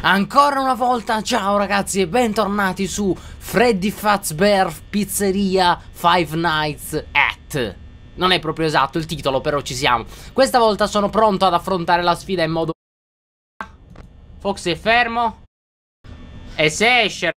Ancora una volta, ciao ragazzi e bentornati su Freddy Fazbear Pizzeria Five Nights at. Non è proprio esatto il titolo, però ci siamo. Questa volta sono pronto ad affrontare la sfida in modo... Fox è fermo. E se esce...